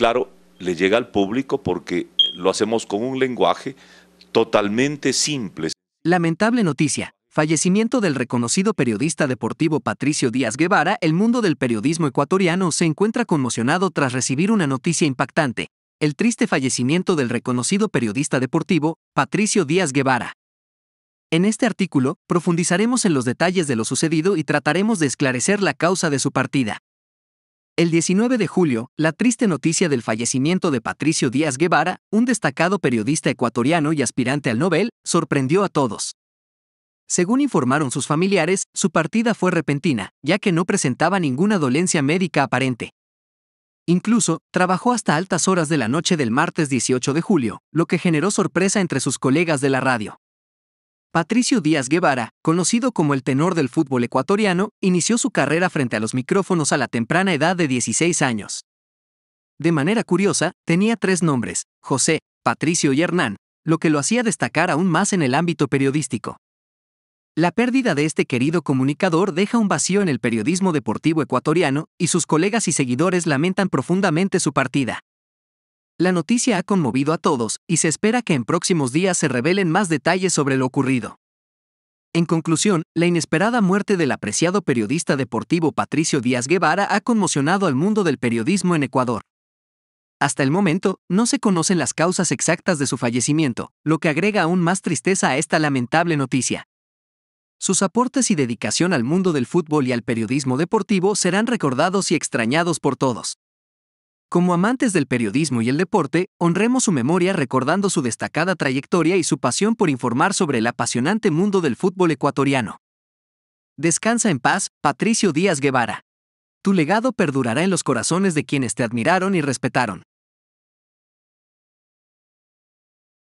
claro, le llega al público porque lo hacemos con un lenguaje totalmente simple. Lamentable noticia. Fallecimiento del reconocido periodista deportivo Patricio Díaz Guevara, el mundo del periodismo ecuatoriano se encuentra conmocionado tras recibir una noticia impactante. El triste fallecimiento del reconocido periodista deportivo Patricio Díaz Guevara. En este artículo, profundizaremos en los detalles de lo sucedido y trataremos de esclarecer la causa de su partida. El 19 de julio, la triste noticia del fallecimiento de Patricio Díaz Guevara, un destacado periodista ecuatoriano y aspirante al Nobel, sorprendió a todos. Según informaron sus familiares, su partida fue repentina, ya que no presentaba ninguna dolencia médica aparente. Incluso, trabajó hasta altas horas de la noche del martes 18 de julio, lo que generó sorpresa entre sus colegas de la radio. Patricio Díaz Guevara, conocido como el tenor del fútbol ecuatoriano, inició su carrera frente a los micrófonos a la temprana edad de 16 años. De manera curiosa, tenía tres nombres, José, Patricio y Hernán, lo que lo hacía destacar aún más en el ámbito periodístico. La pérdida de este querido comunicador deja un vacío en el periodismo deportivo ecuatoriano, y sus colegas y seguidores lamentan profundamente su partida. La noticia ha conmovido a todos y se espera que en próximos días se revelen más detalles sobre lo ocurrido. En conclusión, la inesperada muerte del apreciado periodista deportivo Patricio Díaz Guevara ha conmocionado al mundo del periodismo en Ecuador. Hasta el momento, no se conocen las causas exactas de su fallecimiento, lo que agrega aún más tristeza a esta lamentable noticia. Sus aportes y dedicación al mundo del fútbol y al periodismo deportivo serán recordados y extrañados por todos. Como amantes del periodismo y el deporte, honremos su memoria recordando su destacada trayectoria y su pasión por informar sobre el apasionante mundo del fútbol ecuatoriano. Descansa en paz, Patricio Díaz Guevara. Tu legado perdurará en los corazones de quienes te admiraron y respetaron.